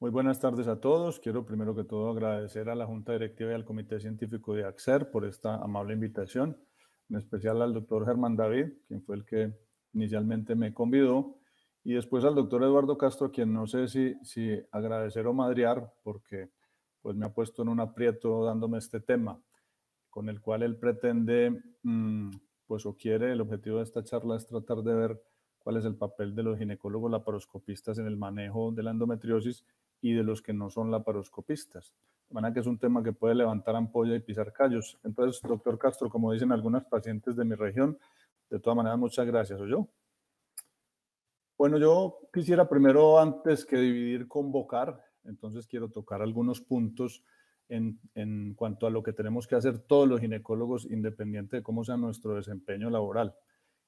Muy buenas tardes a todos. Quiero primero que todo agradecer a la Junta Directiva y al Comité Científico de AXER por esta amable invitación, en especial al doctor Germán David, quien fue el que inicialmente me convidó, y después al doctor Eduardo Castro, quien no sé si, si agradecer o madrear, porque pues me ha puesto en un aprieto dándome este tema, con el cual él pretende, mm, pues o quiere, el objetivo de esta charla es tratar de ver cuál es el papel de los ginecólogos laparoscopistas en el manejo de la endometriosis y de los que no son laparoscopistas. De manera que es un tema que puede levantar ampolla y pisar callos. Entonces, doctor Castro, como dicen algunas pacientes de mi región, de todas maneras, muchas gracias, o yo. Bueno, yo quisiera primero, antes que dividir, convocar. Entonces, quiero tocar algunos puntos en, en cuanto a lo que tenemos que hacer todos los ginecólogos, independiente de cómo sea nuestro desempeño laboral.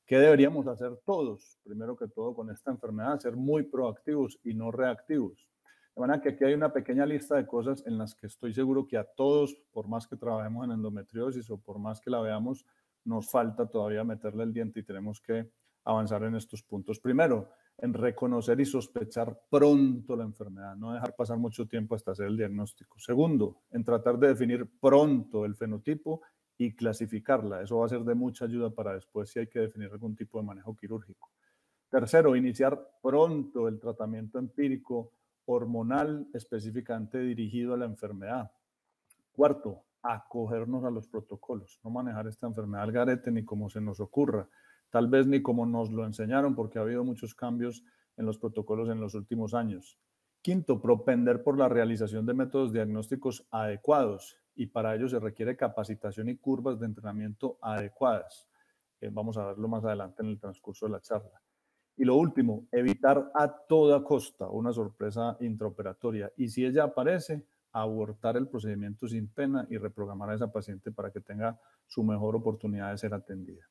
¿Qué deberíamos hacer todos? Primero que todo, con esta enfermedad, ser muy proactivos y no reactivos. De que aquí hay una pequeña lista de cosas en las que estoy seguro que a todos, por más que trabajemos en endometriosis o por más que la veamos, nos falta todavía meterle el diente y tenemos que avanzar en estos puntos. Primero, en reconocer y sospechar pronto la enfermedad, no dejar pasar mucho tiempo hasta hacer el diagnóstico. Segundo, en tratar de definir pronto el fenotipo y clasificarla. Eso va a ser de mucha ayuda para después si hay que definir algún tipo de manejo quirúrgico. Tercero, iniciar pronto el tratamiento empírico hormonal específicamente dirigido a la enfermedad. Cuarto, acogernos a los protocolos, no manejar esta enfermedad al garete ni como se nos ocurra, tal vez ni como nos lo enseñaron, porque ha habido muchos cambios en los protocolos en los últimos años. Quinto, propender por la realización de métodos diagnósticos adecuados y para ello se requiere capacitación y curvas de entrenamiento adecuadas. Eh, vamos a verlo más adelante en el transcurso de la charla. Y lo último, evitar a toda costa una sorpresa intraoperatoria. Y si ella aparece, abortar el procedimiento sin pena y reprogramar a esa paciente para que tenga su mejor oportunidad de ser atendida.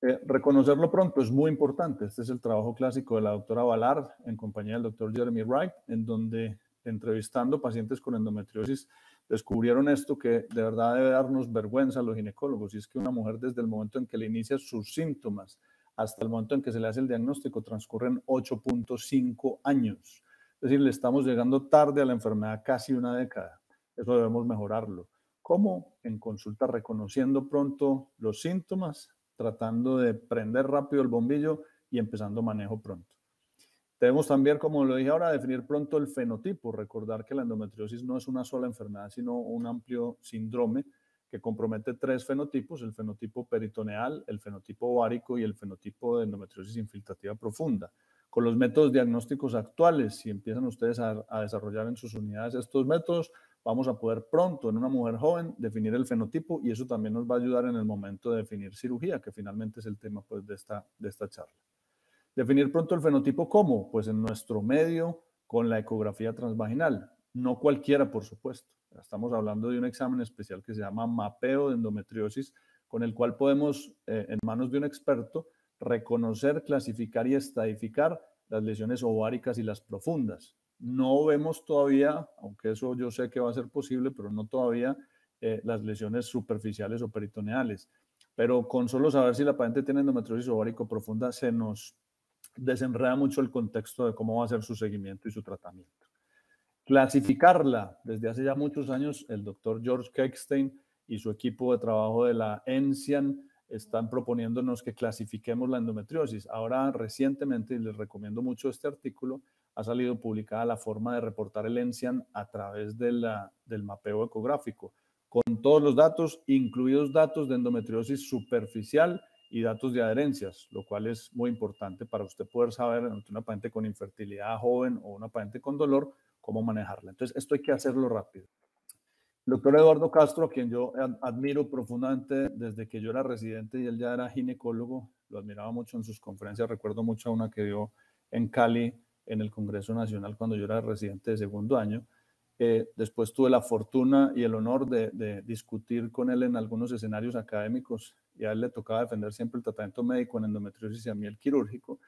Eh, reconocerlo pronto es muy importante. Este es el trabajo clásico de la doctora valar en compañía del doctor Jeremy Wright, en donde entrevistando pacientes con endometriosis descubrieron esto que de verdad debe darnos vergüenza a los ginecólogos. Y es que una mujer desde el momento en que le inicia sus síntomas, hasta el momento en que se le hace el diagnóstico transcurren 8.5 años. Es decir, le estamos llegando tarde a la enfermedad casi una década. Eso debemos mejorarlo. ¿Cómo? En consulta reconociendo pronto los síntomas, tratando de prender rápido el bombillo y empezando manejo pronto. Debemos también, como lo dije ahora, definir pronto el fenotipo, recordar que la endometriosis no es una sola enfermedad, sino un amplio síndrome que compromete tres fenotipos, el fenotipo peritoneal, el fenotipo ovárico y el fenotipo de endometriosis infiltrativa profunda. Con los métodos diagnósticos actuales, si empiezan ustedes a, desarrollar en sus unidades estos métodos, vamos a poder pronto en una mujer joven definir el fenotipo y eso también nos va a ayudar en el momento de definir cirugía, que finalmente es el tema pues, de, esta, de esta charla. Definir pronto el fenotipo cómo? Pues en nuestro medio con la ecografía transvaginal. No cualquiera, por supuesto. Estamos hablando de un examen especial que se llama mapeo de endometriosis, con el cual podemos, eh, en manos de un experto, reconocer, clasificar y estadificar las lesiones ováricas y las profundas. No vemos todavía, aunque eso yo sé que va a ser posible, pero no todavía eh, las lesiones superficiales o peritoneales. Pero con solo saber si la paciente tiene endometriosis ovárico profunda, se nos desenreda mucho el contexto de cómo va a ser su seguimiento y su tratamiento clasificarla desde hace ya muchos años. El doctor George keckstein y su equipo de trabajo de la ENSIAN están proponiéndonos que clasifiquemos la endometriosis. Ahora, recientemente, y les recomiendo mucho este artículo, ha salido publicada la forma de reportar el ENSIAN a través de del mapeo ecográfico, con todos los datos, incluidos datos de endometriosis superficial y datos de adherencias, lo cual es muy importante para usted poder saber ante una paciente con infertilidad joven o una paciente con dolor, cómo manejarla. Entonces, esto hay que hacerlo rápido. El doctor Eduardo Castro, a quien yo admiro profundamente desde que yo era residente y él ya era ginecólogo, lo admiraba mucho en sus conferencias, recuerdo mucho una que dio en Cali en el Congreso Nacional cuando yo era residente de segundo año. Eh, después tuve la fortuna y el honor de, de, discutir con él en algunos escenarios académicos y a él le tocaba defender siempre el tratamiento médico en endometriosis y a mí el quirúrgico.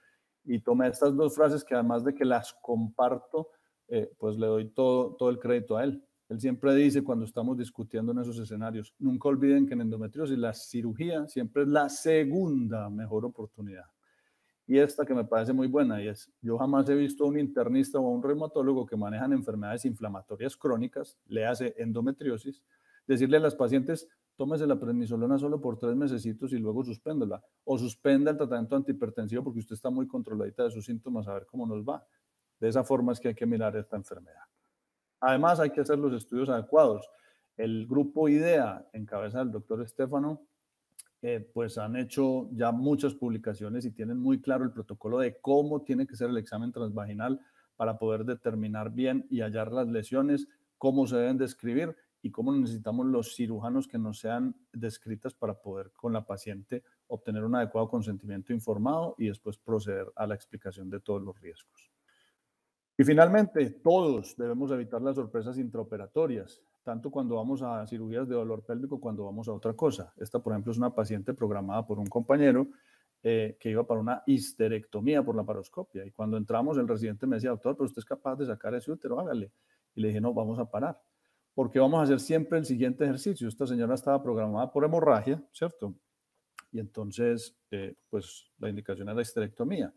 Y tomé estas dos frases que además de que las comparto, eh, pues le doy todo, el crédito a él. Él siempre dice cuando estamos discutiendo en esos escenarios, nunca olviden que en endometriosis la cirugía siempre es la segunda mejor oportunidad. Y esta que me parece muy buena, y es, yo jamás he visto a un internista o a un reumatólogo que manejan enfermedades inflamatorias crónicas, le hace endometriosis, decirle a las pacientes, tómese la prednisolona solo por tres mesecitos y luego suspéndela, o suspenda el tratamiento antihipertensivo porque usted está muy controladita de sus síntomas, a ver cómo nos va. De esa forma es que hay que mirar esta enfermedad. Además, hay que hacer los estudios adecuados. El grupo IDEA, en cabeza del doctor Estefano, eh, pues han hecho ya muchas publicaciones y tienen muy claro el protocolo de cómo tiene que ser el examen transvaginal para poder determinar bien y hallar las lesiones, cómo se deben describir y cómo necesitamos los cirujanos que nos sean descritas para poder con la paciente obtener un adecuado consentimiento informado y después proceder a la explicación de todos los riesgos. Y finalmente, todos debemos evitar las sorpresas intraoperatorias, tanto cuando vamos a cirugías de dolor pélvico, cuando vamos a otra cosa. Esta, por ejemplo, es una paciente programada por un compañero eh, que iba para una histerectomía por la paroscopia. Y cuando entramos, el residente me decía, doctor, pero usted es capaz de sacar ese útero, hágale. Y le dije, no, vamos a parar, porque vamos a hacer siempre el siguiente ejercicio. Esta señora estaba programada por hemorragia, ¿cierto? Y entonces, eh, pues la indicación era histerectomía.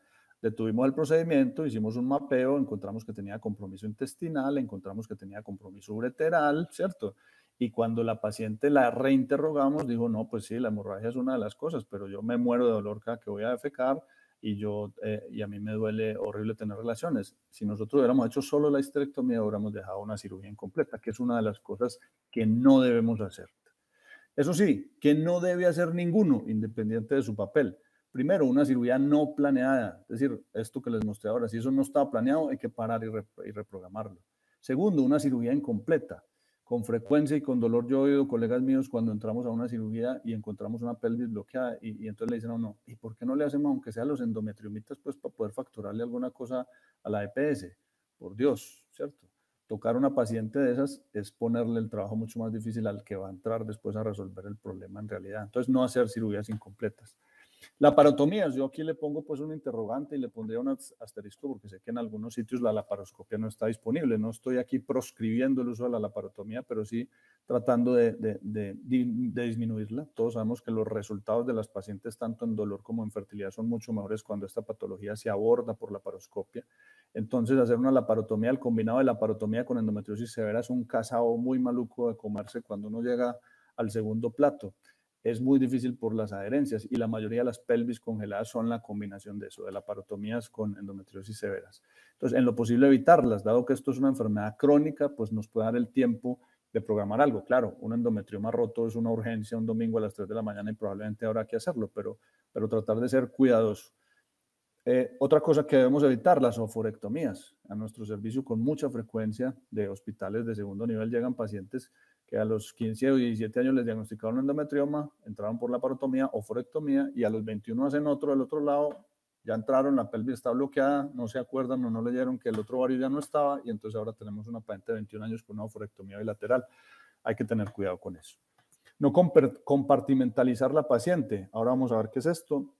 Detuvimos el procedimiento, hicimos un mapeo, encontramos que tenía compromiso intestinal, encontramos que tenía compromiso ureteral, ¿cierto? Y cuando la paciente la reinterrogamos, dijo, no, pues sí, la hemorragia es una de las cosas, pero yo me muero de dolor cada que voy a defecar y, yo, eh, y a mí me duele horrible tener relaciones. Si nosotros hubiéramos hecho solo la histerectomía, hubiéramos dejado una cirugía incompleta, que es una de las cosas que no debemos hacer. Eso sí, que no debe hacer ninguno, independiente de su papel. Primero, una cirugía no planeada, es decir, esto que les mostré ahora, si eso no estaba planeado, hay que parar y, reprogramarlo. Segundo, una cirugía incompleta. Con frecuencia y con dolor, yo he oído colegas míos cuando entramos a una cirugía y encontramos una pelvis bloqueada y, entonces le dicen no, uno, ¿y por qué no le hacemos aunque sea los endometriomitas pues para poder facturarle alguna cosa a la EPS? Por Dios, ¿cierto? tocar una paciente de esas es ponerle el trabajo mucho más difícil al que va a entrar después a resolver el problema en realidad. Entonces, no hacer cirugías incompletas. La yo aquí le pongo pues un interrogante y le pondría un asterisco porque sé que en algunos sitios la laparoscopia no está disponible. No estoy aquí proscribiendo el uso de la laparotomía, pero sí tratando de, disminuirla. Todos sabemos que los resultados de las pacientes tanto en dolor como en fertilidad son mucho mejores cuando esta patología se aborda por laparoscopia. Entonces hacer una laparotomía, el combinado de laparotomía con endometriosis severa es un casado muy maluco de comerse cuando uno llega al segundo plato es muy difícil por las adherencias y la mayoría de las pelvis congeladas son la combinación de eso, de la parotomías con endometriosis severas. Entonces, en lo posible evitarlas, dado que esto es una enfermedad crónica, pues nos puede dar el tiempo de programar algo. Claro, un endometrioma roto es una urgencia un domingo a las 3 de la mañana y probablemente habrá que hacerlo, pero, pero tratar de ser cuidadoso. Eh, otra cosa que debemos evitar, las oforectomías. A nuestro servicio con mucha frecuencia de hospitales de segundo nivel llegan pacientes que a los 15 o 17 años les diagnosticaron endometrioma, entraron por la parotomía o forectomía y a los 21 hacen otro del otro lado, ya entraron, la pelvis está bloqueada, no se acuerdan o no leyeron que el otro ovario ya no estaba y entonces ahora tenemos una paciente de 21 años con una forectomía bilateral. Hay que tener cuidado con eso. No compartimentalizar la paciente. Ahora vamos a ver qué es esto.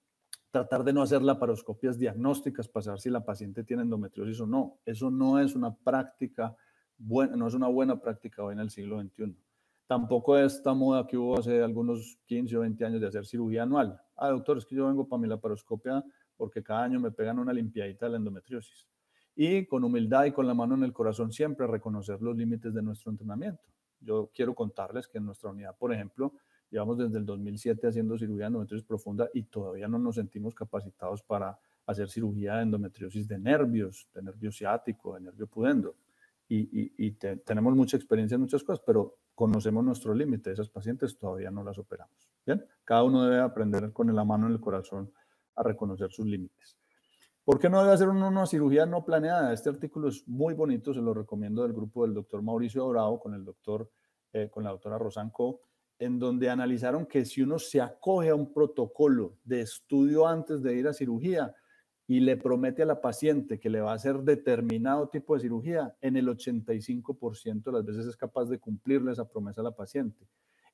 Tratar de no hacer laparoscopias diagnósticas para saber si la paciente tiene endometriosis o no. Eso no es una práctica buena, no es una buena práctica hoy en el siglo XXI. Tampoco esta moda que hubo hace algunos 15 o 20 años de hacer cirugía anual. Ah, doctor, es que yo vengo para mi laparoscopia porque cada año me pegan una limpiadita de la endometriosis. Y con humildad y con la mano en el corazón siempre reconocer los límites de nuestro entrenamiento. Yo quiero contarles que en nuestra unidad, por ejemplo, llevamos desde el 2007 haciendo cirugía de endometriosis profunda y todavía no nos sentimos capacitados para hacer cirugía de endometriosis de nervios, de nervio ciático, de nervio pudendo. Y, tenemos mucha experiencia en muchas cosas, pero conocemos nuestro límite, esas pacientes todavía no las operamos. Bien, cada uno debe aprender con la mano en el corazón a reconocer sus límites. ¿Por qué no debe hacer uno una cirugía no planeada? Este artículo es muy bonito, se lo recomiendo del grupo del doctor Mauricio Dorado con el doctor, eh, con la doctora Rosanco, en donde analizaron que si uno se acoge a un protocolo de estudio antes de ir a cirugía, y le promete a la paciente que le va a hacer determinado tipo de cirugía, en el 85% de las veces es capaz de cumplirle esa promesa a la paciente.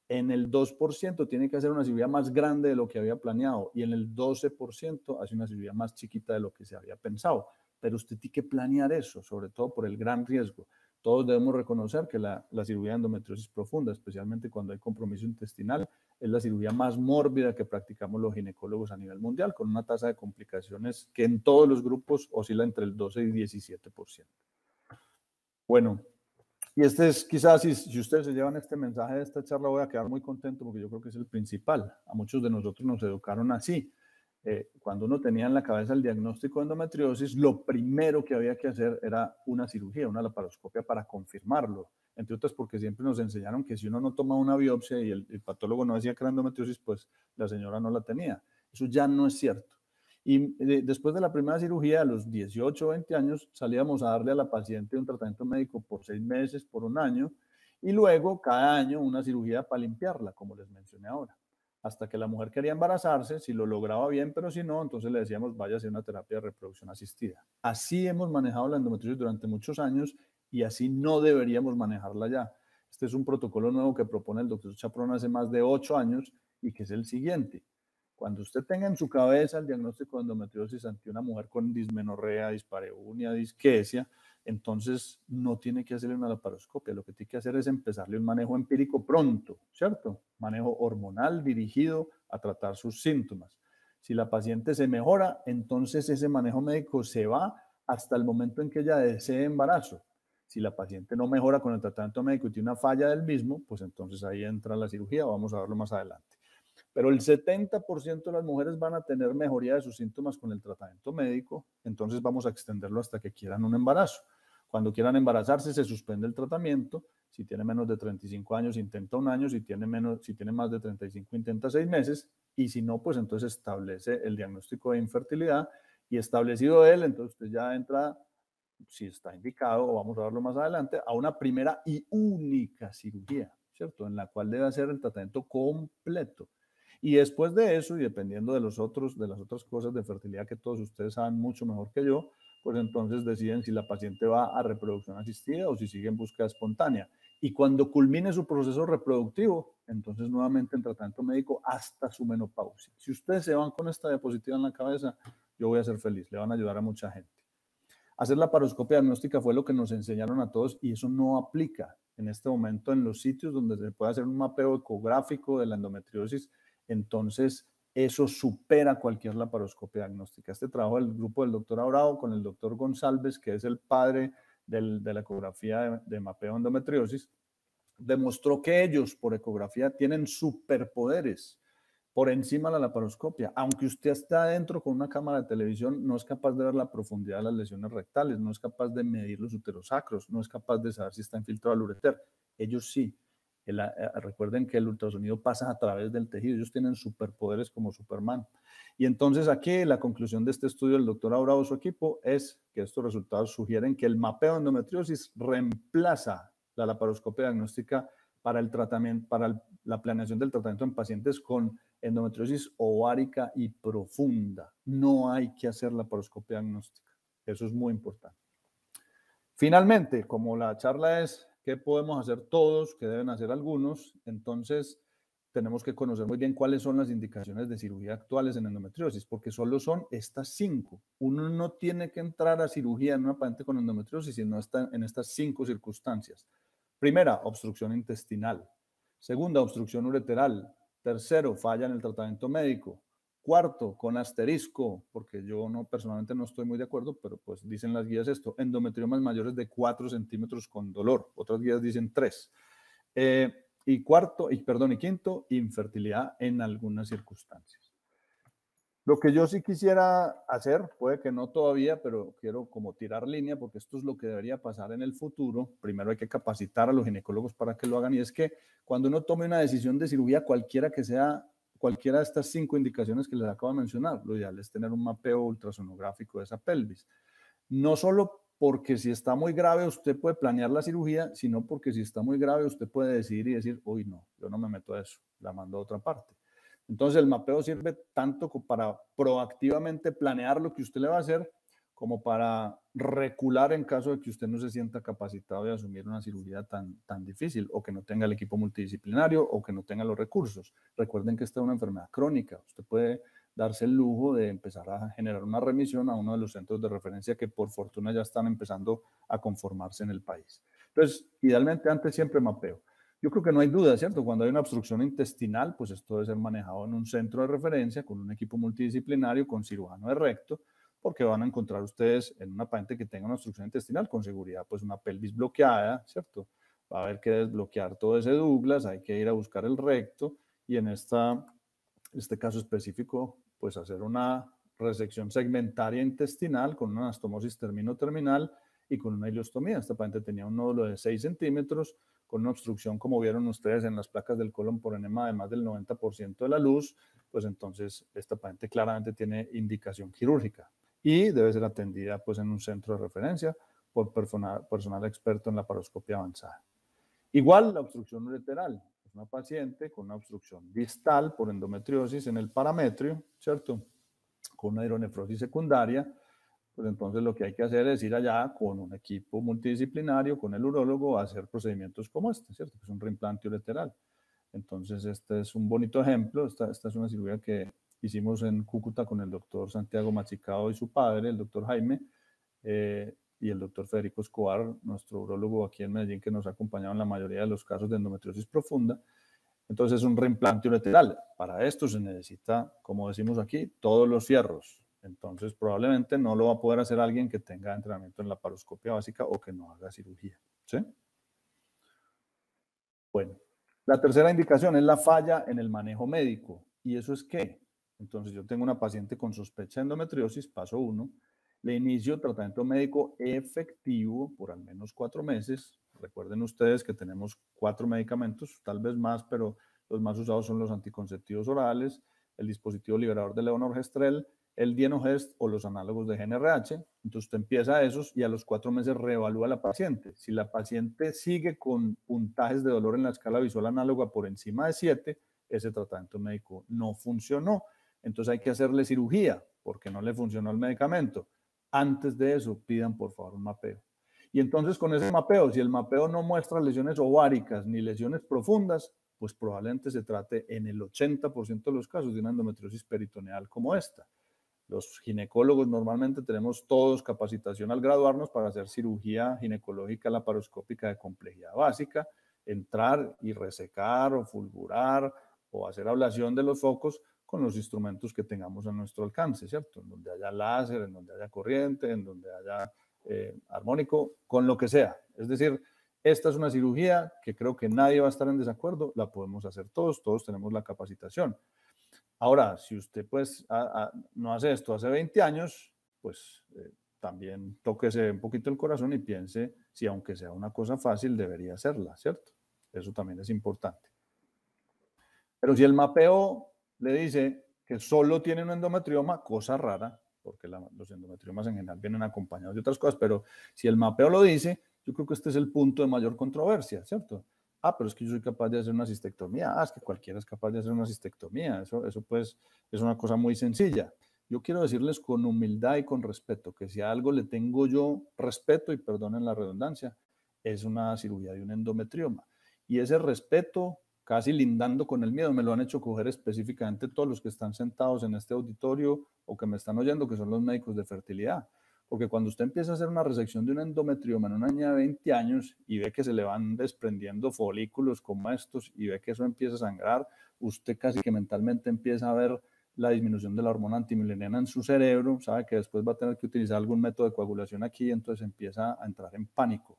En el 2% tiene que hacer una cirugía más grande de lo que había planeado y en el 12% hace una cirugía más chiquita de lo que se había pensado. Pero usted tiene que planear eso, sobre todo por el gran riesgo. Todos debemos reconocer que la, cirugía de endometriosis profunda, especialmente cuando hay compromiso intestinal, es la cirugía más mórbida que practicamos los ginecólogos a nivel mundial, con una tasa de complicaciones que en todos los grupos oscila entre el 12 y 17%. Bueno, y este es quizás, si ustedes se llevan este mensaje de esta charla, voy a quedar muy contento porque yo creo que es el principal. A muchos de nosotros nos educaron así eh, cuando uno tenía en la cabeza el diagnóstico de endometriosis, lo primero que había que hacer era una cirugía, una laparoscopia para confirmarlo. Entre otras porque siempre nos enseñaron que si uno no toma una biopsia y el, patólogo no decía que era endometriosis, pues la señora no la tenía. Eso ya no es cierto. Y eh, después de la primera cirugía, a los 18 o 20 años, salíamos a darle a la paciente un tratamiento médico por seis meses, por un año, y luego cada año una cirugía para limpiarla, como les mencioné ahora hasta que la mujer quería embarazarse, si lo lograba bien, pero si no, entonces le decíamos, vaya a hacer una terapia de reproducción asistida. Así hemos manejado la endometriosis durante muchos años y así no deberíamos manejarla ya. Este es un protocolo nuevo que propone el doctor Chaprón hace más de ocho años y que es el siguiente. Cuando usted tenga en su cabeza el diagnóstico de endometriosis ante una mujer con dismenorrea, dispareunia, disquesia, entonces no tiene que hacerle una laparoscopia, lo que tiene que hacer es empezarle un manejo empírico pronto, ¿cierto? Manejo hormonal dirigido a tratar sus síntomas. Si la paciente se mejora, entonces ese manejo médico se va hasta el momento en que ella desee embarazo. Si la paciente no mejora con el tratamiento médico y tiene una falla del mismo, pues entonces ahí entra la cirugía, vamos a verlo más adelante. Pero el 70% de las mujeres van a tener mejoría de sus síntomas con el tratamiento médico, entonces vamos a extenderlo hasta que quieran un embarazo. Cuando quieran embarazarse se suspende el tratamiento, si tiene menos de 35 años intenta un año, si tiene, menos, si tiene más de 35 intenta seis meses y si no, pues entonces establece el diagnóstico de infertilidad y establecido él, entonces usted ya entra, si está indicado, o vamos a verlo más adelante, a una primera y única cirugía, ¿cierto? En la cual debe hacer el tratamiento completo y después de eso, y dependiendo de, los otros, de las otras cosas de fertilidad que todos ustedes saben mucho mejor que yo, pues entonces deciden si la paciente va a reproducción asistida o si sigue en búsqueda espontánea. Y cuando culmine su proceso reproductivo, entonces nuevamente en tratamiento médico hasta su menopausia. Si ustedes se van con esta diapositiva en la cabeza, yo voy a ser feliz, le van a ayudar a mucha gente. Hacer la paroscopia diagnóstica fue lo que nos enseñaron a todos y eso no aplica en este momento en los sitios donde se puede hacer un mapeo ecográfico de la endometriosis entonces eso supera cualquier laparoscopia diagnóstica. Este trabajo del grupo del doctor Abrao con el doctor González, que es el padre de la ecografía de, mapeo endometriosis, demostró que ellos por ecografía tienen superpoderes por encima de la laparoscopia. Aunque usted está adentro con una cámara de televisión, no es capaz de ver la profundidad de las lesiones rectales, no es capaz de medir los uterosacros, no es capaz de saber si está infiltrado el ureter. Ellos sí recuerden que el ultrasonido pasa a través del tejido, ellos tienen superpoderes como Superman. Y entonces aquí la conclusión de este estudio del doctor Abrao y su equipo es que estos resultados sugieren que el mapeo de endometriosis reemplaza la laparoscopia diagnóstica para, el tratamiento, para la planeación del tratamiento en pacientes con endometriosis ovárica y profunda. No hay que hacer la laparoscopia diagnóstica. Eso es muy importante. Finalmente, como la charla es qué podemos hacer todos, qué deben hacer algunos. Entonces, tenemos que conocer muy bien cuáles son las indicaciones de cirugía actuales en endometriosis, porque solo son estas cinco. Uno no tiene que entrar a cirugía en una paciente con endometriosis si no está en estas cinco circunstancias. Primera, obstrucción intestinal. Segunda, obstrucción ureteral. Tercero, falla en el tratamiento médico. Cuarto, con asterisco, porque yo no personalmente no estoy muy de acuerdo, pero pues dicen las guías esto, endometriomas mayores de 4 centímetros con dolor, otras guías dicen 3. Eh, y cuarto, y perdón, y quinto, infertilidad en algunas circunstancias. Lo que yo sí quisiera hacer, puede que no todavía, pero quiero como tirar línea, porque esto es lo que debería pasar en el futuro. Primero hay que capacitar a los ginecólogos para que lo hagan, y es que cuando uno tome una decisión de cirugía, cualquiera que sea cualquiera de estas cinco indicaciones que les acabo de mencionar. Lo ideal es tener un mapeo ultrasonográfico de esa pelvis. No solo porque si está muy grave usted puede planear la cirugía, sino porque si está muy grave usted puede decidir y decir, uy, no, yo no me meto a eso, la mando a otra parte. Entonces el mapeo sirve tanto para proactivamente planear lo que usted le va a hacer como para recular en caso de que usted no se sienta capacitado de asumir una cirugía tan, difícil o que no tenga el equipo multidisciplinario o que no tenga los recursos. Recuerden que esta es una enfermedad crónica. Usted puede darse el lujo de empezar a generar una remisión a uno de los centros de referencia que por fortuna ya están empezando a conformarse en el país. Entonces, idealmente antes siempre mapeo. Yo creo que no hay duda, ¿cierto? Cuando hay una obstrucción intestinal, pues esto debe ser manejado en un centro de referencia con un equipo multidisciplinario, con cirujano de recto, porque van a encontrar ustedes en una paciente que tenga una obstrucción intestinal con seguridad, pues una pelvis bloqueada, ¿cierto? Va a haber que desbloquear todo ese Douglas, hay que ir a buscar el recto y en esta, este caso específico, pues hacer una resección segmentaria intestinal con una anastomosis termino-terminal y con una ileostomía. Esta paciente tenía un nódulo de 6 centímetros con una obstrucción, como vieron ustedes en las placas del colon por enema de más del 90% de la luz, pues entonces esta paciente claramente tiene indicación quirúrgica y debe ser atendida pues, en un centro de referencia por personal, experto en la paroscopia avanzada. Igual la obstrucción ureteral, es pues, una paciente con una obstrucción distal por endometriosis en el parametrio, ¿cierto? Con una hidronefrosis secundaria, pues entonces lo que hay que hacer es ir allá con un equipo multidisciplinario, con el urólogo, a hacer procedimientos como este, ¿cierto? Que es un reimplante ureteral. Entonces, este es un bonito ejemplo, esta, esta es una cirugía que hicimos en Cúcuta con el doctor Santiago Machicado y su padre, el doctor Jaime, eh, y el doctor Federico Escobar, nuestro urologo aquí en Medellín, que nos ha acompañado en la mayoría de los casos de endometriosis profunda. Entonces es un reimplante ureteral. Para esto se necesita, como decimos aquí, todos los fierros. Entonces probablemente no lo va a poder hacer alguien que tenga entrenamiento en la paroscopia básica o que no haga cirugía. Bueno, la tercera indicación es la falla en el manejo médico. ¿Y eso es qué? Entonces yo tengo una paciente con sospecha de endometriosis, paso 1, le inicio tratamiento médico efectivo por al menos cuatro meses. Recuerden ustedes que tenemos cuatro medicamentos, tal vez más, pero los más usados son los anticonceptivos orales, el dispositivo liberador de leonorgestrel, el dienogest o los análogos de GNRH. Entonces usted empieza esos y a los cuatro meses reevalúa a la paciente. Si la paciente sigue con puntajes de dolor en la escala visual análoga por encima de 7, ese tratamiento médico no funcionó entonces hay que hacerle cirugía porque no le funcionó el medicamento. Antes de eso, pidan por favor un mapeo. Y entonces con ese mapeo, si el mapeo no muestra lesiones ováricas ni lesiones profundas, pues probablemente se trate en el 80% de los casos de una endometriosis peritoneal como esta. Los ginecólogos normalmente tenemos todos capacitación al graduarnos para hacer cirugía ginecológica laparoscópica de complejidad básica, entrar y resecar o fulgurar o hacer ablación de los focos con los instrumentos que tengamos a nuestro alcance, ¿cierto? En donde haya láser, en donde haya corriente, en donde haya eh, armónico, con lo que sea. Es decir, esta es una cirugía que creo que nadie va a estar en desacuerdo, la podemos hacer todos, todos tenemos la capacitación. Ahora, si usted pues no hace esto hace 20 años, pues eh, también tóquese un poquito el corazón y piense si aunque sea una cosa fácil debería hacerla, ¿cierto? Eso también es importante. Pero si el mapeo le dice que solo tiene un endometrioma, cosa rara, porque los endometriomas en general vienen acompañados de otras cosas, pero si el mapeo lo dice, yo creo que este es el punto de mayor controversia, ¿cierto? Ah, pero es que yo soy capaz de hacer una cistectomía. Ah, es que cualquiera es capaz de hacer una cistectomía. Eso, eso pues es una cosa muy sencilla. Yo quiero decirles con humildad y con respeto que si a algo le tengo yo respeto, y perdonen la redundancia, es una cirugía de un endometrioma. Y ese respeto casi lindando con el miedo, me lo han hecho coger específicamente todos los que están sentados en este auditorio o que me están oyendo, que son los médicos de fertilidad. Porque cuando usted empieza a hacer una resección de un endometrioma en una niña de 20 años y ve que se le van desprendiendo folículos como estos y ve que eso empieza a sangrar, usted casi que mentalmente empieza a ver la disminución de la hormona antimileniana en su cerebro, sabe que después va a tener que utilizar algún método de coagulación aquí, entonces empieza a entrar en pánico.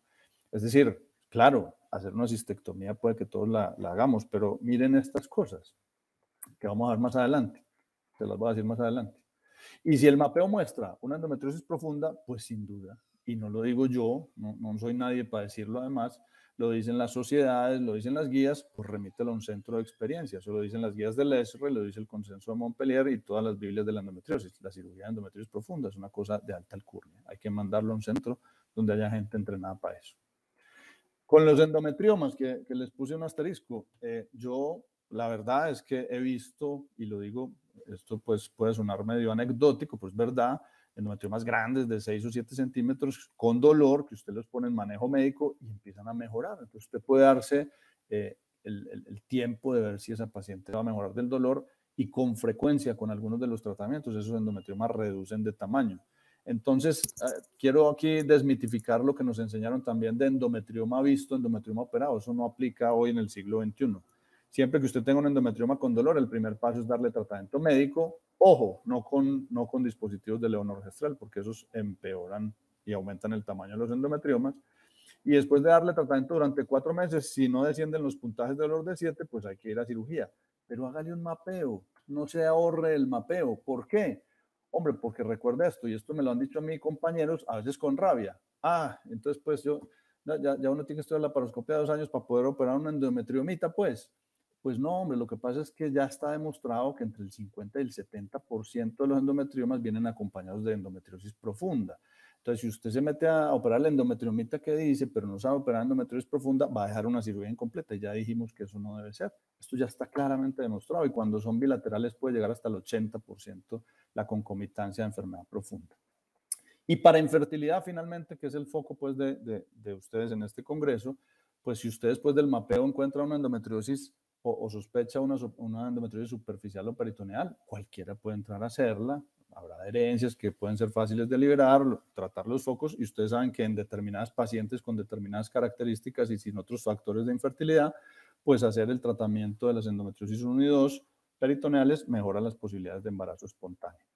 Es decir, claro, hacer una cistectomía puede que todos la, hagamos, pero miren estas cosas que vamos a ver más adelante. Te las voy a decir más adelante. Y si el mapeo muestra una endometriosis profunda, pues sin duda, y no lo digo yo, no, no soy nadie para decirlo además, lo dicen las sociedades, lo dicen las guías, pues remítelo a un centro de experiencia. Eso lo dicen las guías del ESRE, lo dice el consenso de Montpellier y todas las Biblias de la endometriosis. La cirugía de endometriosis profunda es una cosa de alta alcurnia. Hay que mandarlo a un centro donde haya gente entrenada para eso. Con los endometriomas, que, les puse un asterisco, eh, yo la verdad es que he visto, y lo digo, esto pues puede sonar medio anecdótico, pues verdad, endometriomas grandes de 6 o 7 centímetros con dolor, que usted los pone en manejo médico y empiezan a mejorar. Entonces usted puede darse eh, el tiempo de ver si esa paciente va a mejorar del dolor y con frecuencia con algunos de los tratamientos esos endometriomas reducen de tamaño. Entonces, eh, quiero aquí desmitificar lo que nos enseñaron también de endometrioma visto, endometrioma operado. Eso no aplica hoy en el siglo XXI. Siempre que usted tenga un endometrioma con dolor, el primer paso es darle tratamiento médico. Ojo, no con, no con dispositivos de leonorgestrel porque esos empeoran y aumentan el tamaño de los endometriomas. Y después de darle tratamiento durante cuatro meses, si no descienden los puntajes de dolor de siete, pues hay que ir a cirugía. Pero hágale un mapeo, no se ahorre el mapeo. ¿Por qué? Hombre, porque recuerda esto, y esto me lo han dicho a mí compañeros, a veces con rabia. Ah, entonces pues yo, ya, uno tiene que estudiar la paroscopia dos años para poder operar una endometriomita, pues. Pues no, hombre, lo que pasa es que ya está demostrado que entre el 50 y el 70% de los endometriomas vienen acompañados de endometriosis profunda. Entonces, si usted se mete a operar la endometriomita que dice, pero no sabe operar endometriosis profunda, va a dejar una cirugía incompleta. ya dijimos que eso no debe ser. Esto ya está claramente demostrado. Y cuando son bilaterales puede llegar hasta el 80% la concomitancia de enfermedad profunda. Y para infertilidad, finalmente, que es el foco pues, de, de, ustedes en este congreso, pues si usted después del mapeo encuentra una endometriosis o, o, sospecha una, una endometriosis superficial o peritoneal, cualquiera puede entrar a hacerla habrá adherencias que pueden ser fáciles de liberar, tratar los focos y ustedes saben que en determinadas pacientes con determinadas características y sin otros factores de infertilidad, pues hacer el tratamiento de las endometriosis 1 y 2 peritoneales mejora las posibilidades de embarazo espontáneo.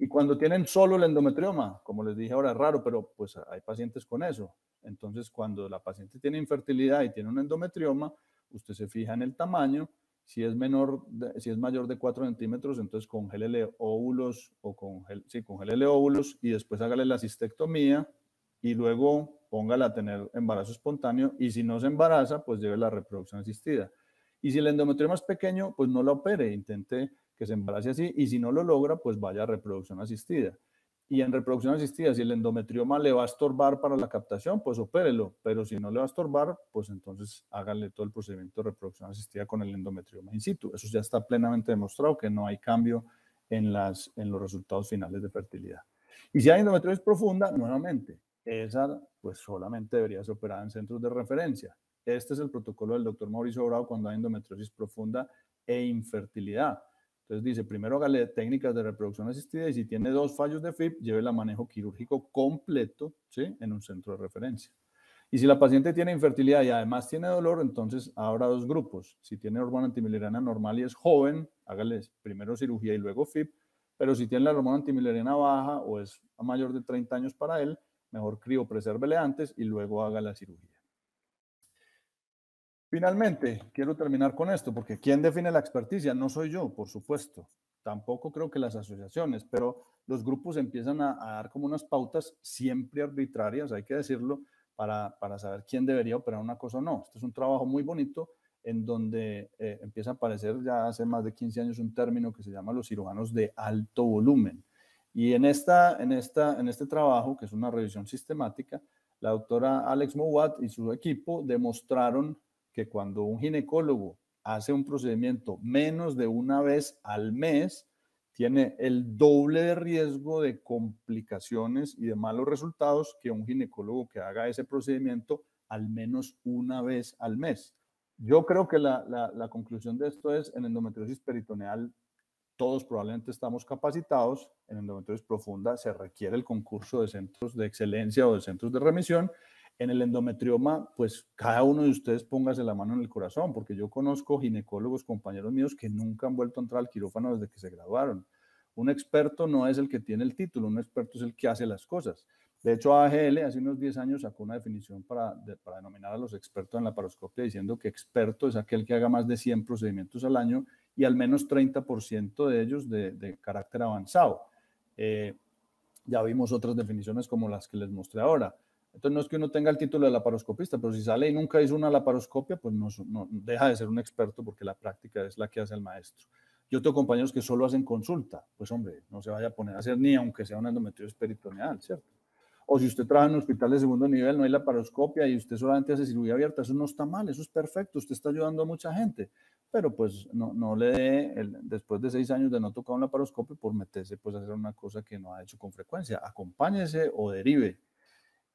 Y cuando tienen solo el endometrioma, como les dije ahora, es raro, pero pues hay pacientes con eso. Entonces, cuando la paciente tiene infertilidad y tiene un endometrioma, usted se fija en el tamaño, si es, menor, si es mayor de 4 centímetros, entonces congélele óvulos o congel, sí, óvulos y después hágale la cistectomía y luego póngala a tener embarazo espontáneo y si no se embaraza, pues lleve la reproducción asistida. Y si el endometrio es más pequeño, pues no la opere, intente que se embarace así y si no lo logra, pues vaya a reproducción asistida y en reproducción asistida, si el endometrioma le va a estorbar para la captación, pues opérelo, pero si no le va a estorbar, pues entonces hágale todo el procedimiento de reproducción asistida con el endometrioma in situ. Eso ya está plenamente demostrado que no hay cambio en, las, en los resultados finales de fertilidad. Y si hay endometriosis profunda, nuevamente, esa pues solamente debería ser operada en centros de referencia. Este es el protocolo del doctor Mauricio Bravo cuando hay endometriosis profunda e infertilidad. Entonces dice, primero hágale técnicas de reproducción asistida y si tiene dos fallos de FIP, lleve a manejo quirúrgico completo en un centro de referencia. Y si la paciente tiene infertilidad y además tiene dolor, entonces habrá dos grupos. Si tiene hormona antimileriana normal y es joven, hágale primero cirugía y luego FIP. Pero si tiene la hormona antimileriana baja o es mayor de 30 años para él, mejor criopresérvele antes y luego haga la cirugía. Finalmente, quiero terminar con esto, porque ¿quién define la experticia? No soy yo, por supuesto. Tampoco creo que las asociaciones, pero los grupos empiezan a, dar como unas pautas siempre arbitrarias, hay que decirlo, para, saber quién debería operar una cosa o no. Este es un trabajo muy bonito en donde eh, empieza a aparecer ya hace más de 15 años un término que se llama los cirujanos de alto volumen. Y en, esta, en, esta, en este trabajo, que es una revisión sistemática, la doctora Alex Mowat y su equipo demostraron que cuando un ginecólogo hace un procedimiento menos de una vez al mes, tiene el doble de riesgo de complicaciones y de malos resultados que un ginecólogo que haga ese procedimiento al menos una vez al mes. Yo creo que la, la conclusión de esto es, en endometriosis peritoneal todos probablemente estamos capacitados, en endometriosis profunda se requiere el concurso de centros de excelencia o de centros de remisión en el endometrioma, pues cada uno de ustedes póngase la mano en el corazón, porque yo conozco ginecólogos, compañeros míos, que nunca han vuelto a entrar al quirófano desde que se graduaron. Un experto no es el que tiene el título, un experto es el que hace las cosas. De hecho, AGL hace unos 10 años sacó una definición para, denominar a los expertos en la paroscopia, diciendo que experto es aquel que haga más de 100 procedimientos al año y al menos 30% de ellos de, carácter avanzado. Eh, ya vimos otras definiciones como las que les mostré ahora. Entonces no es que uno tenga el título de laparoscopista, pero si sale y nunca hizo una laparoscopia, pues no, deja de ser un experto porque la práctica es la que hace el maestro. Yo tengo compañeros que solo hacen consulta, pues hombre, no se vaya a poner a hacer ni aunque sea una endometriosis peritoneal, ¿cierto? O si usted trabaja en un hospital de segundo nivel, no hay laparoscopia y usted solamente hace cirugía abierta, eso no está mal, eso es perfecto, usted está ayudando a mucha gente, pero pues no, le dé, después de seis años de no tocar un laparoscopio, por meterse pues a hacer una cosa que no ha hecho con frecuencia, acompáñese o derive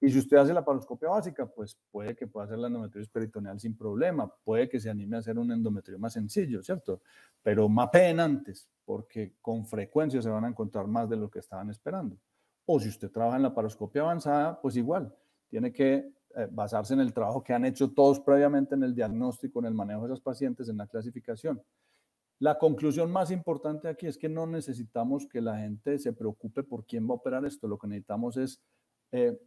y si usted hace la paroscopia básica, pues puede que pueda hacer la endometriosis peritoneal sin problema, puede que se anime a hacer un endometrio más sencillo, ¿cierto? Pero mapeen antes, porque con frecuencia se van a encontrar más de lo que estaban esperando. O si usted trabaja en la paroscopia avanzada, pues igual, tiene que eh, basarse en el trabajo que han hecho todos previamente en el diagnóstico, en el manejo de esas pacientes, en la clasificación. La conclusión más importante aquí es que no necesitamos que la gente se preocupe por quién va a operar esto, lo que necesitamos es... Eh,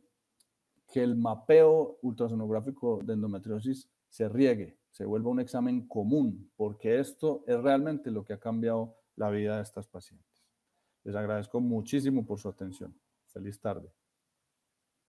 que el mapeo ultrasonográfico de endometriosis se riegue, se vuelva un examen común, porque esto es realmente lo que ha cambiado la vida de estas pacientes. Les agradezco muchísimo por su atención. Feliz tarde.